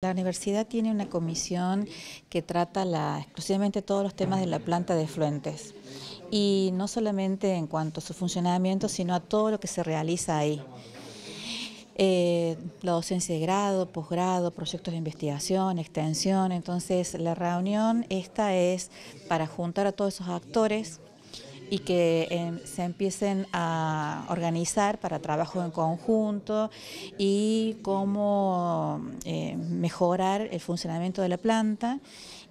La universidad tiene una comisión que trata la, exclusivamente todos los temas de la planta de fluentes y no solamente en cuanto a su funcionamiento, sino a todo lo que se realiza ahí. Eh, la docencia de grado, posgrado, proyectos de investigación, extensión, entonces la reunión esta es para juntar a todos esos actores y que em, se empiecen a organizar para trabajo en conjunto y cómo mejorar el funcionamiento de la planta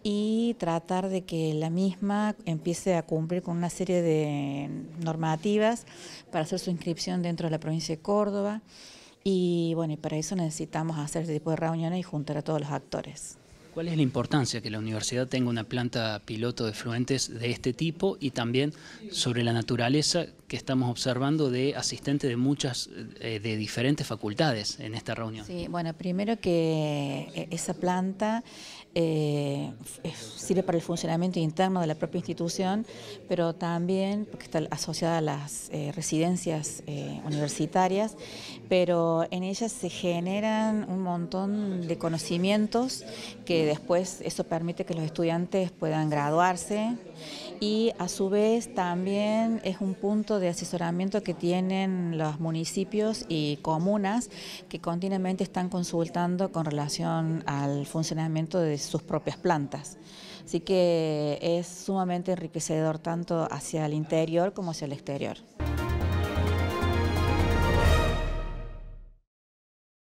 y tratar de que la misma empiece a cumplir con una serie de normativas para hacer su inscripción dentro de la provincia de Córdoba. Y bueno, y para eso necesitamos hacer este tipo de reuniones y juntar a todos los actores. ¿Cuál es la importancia que la universidad tenga una planta piloto de fluentes de este tipo y también sobre la naturaleza que estamos observando de asistentes de muchas, eh, de diferentes facultades en esta reunión. Sí, bueno, primero que eh, esa planta eh, sirve para el funcionamiento interno de la propia institución, pero también, porque está asociada a las residencias universitarias, pero en ellas se generan un montón de conocimientos que después eso permite que los estudiantes puedan graduarse y a su vez también es un punto de asesoramiento que tienen los municipios y comunas que continuamente están consultando con relación al funcionamiento de sus propias plantas. Así que es sumamente enriquecedor tanto hacia el interior como hacia el exterior.